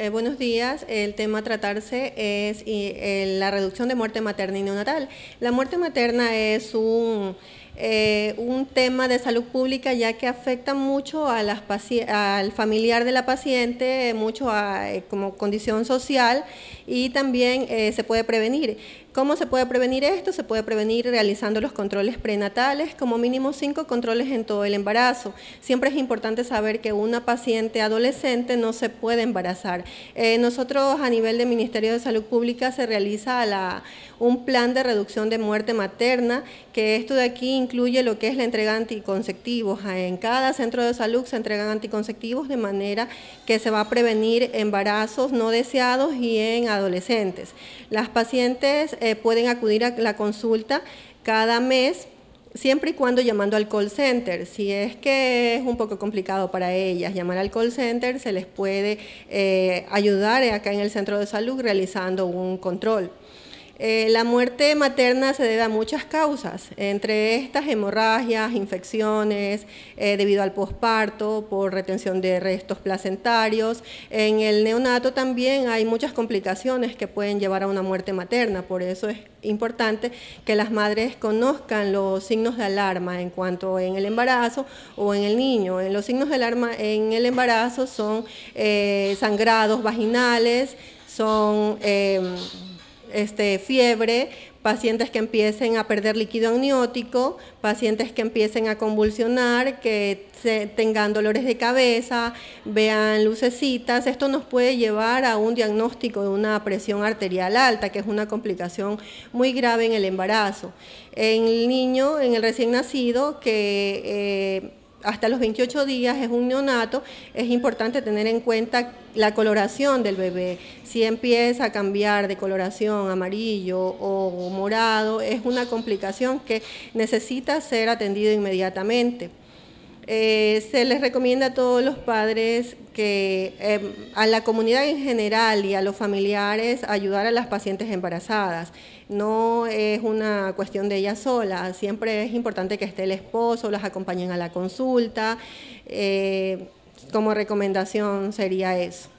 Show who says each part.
Speaker 1: Eh, buenos días. El tema a tratarse es eh, la reducción de muerte materna y neonatal. La muerte materna es un eh, un tema de salud pública ya que afecta mucho a al familiar de la paciente, mucho a, eh, como condición social y también eh, se puede prevenir. ¿Cómo se puede prevenir esto? Se puede prevenir realizando los controles prenatales, como mínimo cinco controles en todo el embarazo. Siempre es importante saber que una paciente adolescente no se puede embarazar. nosotros a nivel del Ministerio de Salud Pública se realiza un plan de reducción de muerte materna, que esto de aquí incluye lo que es la entrega de anticonceptivos. Ah, en cada centro de salud se entregan anticonceptivos de manera que se va a prevenir embarazos no deseados y en adolescentes. Las pacientes eh, pueden acudir a la consulta cada mes siempre y cuando llamando al call center. Si es que es un poco complicado para ellas llamar al call center, se les puede eh, ayudar acá en el centro de salud realizando un control. Eh, la muerte materna se debe a muchas causas, entre estas hemorragias, infecciones, eh, debido al posparto, por retención de restos placentarios. En el neonato también hay muchas complicaciones que pueden llevar a una muerte materna, por eso es importante que las madres conozcan los signos de alarma en cuanto en el embarazo o en el niño. En eh, los signos de alarma en el embarazo son sangrados vaginales, son em, este, fiebre, pacientes que empiecen a perder líquido amniótico, pacientes que empiecen a convulsionar, que tengan dolores de cabeza, vean lucecitas. Esto nos puede llevar a un diagnóstico de una presión arterial alta, que es una complicación muy grave en el embarazo. En el niño, en el recién nacido, que... Eh, hasta los 28 días es un neonato, es importante tener en cuenta la coloración del bebé. Si empieza a cambiar de coloración amarillo o morado, es una complicación que necesita ser atendida inmediatamente. Eh, se les recomienda a todos los padres que em, a la comunidad en general y a los familiares ayudar a las pacientes embarazadas. No es una cuestión de ellas sola. siempre es importante que esté el esposo, las acompañen a la consulta. Eh, como recomendación sería eso.